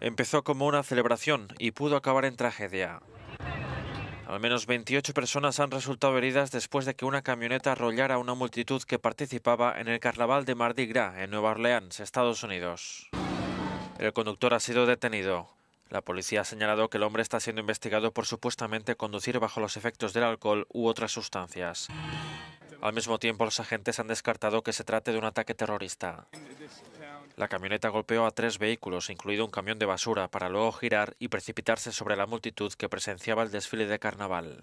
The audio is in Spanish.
empezó como una celebración y pudo acabar en tragedia. Al menos 28 personas han resultado heridas después de que una camioneta arrollara a una multitud que participaba en el carnaval de Mardi Gras en Nueva Orleans, Estados Unidos. El conductor ha sido detenido. La policía ha señalado que el hombre está siendo investigado por supuestamente conducir bajo los efectos del alcohol u otras sustancias. Al mismo tiempo, los agentes han descartado que se trate de un ataque terrorista. La camioneta golpeó a tres vehículos, incluido un camión de basura, para luego girar y precipitarse sobre la multitud que presenciaba el desfile de carnaval.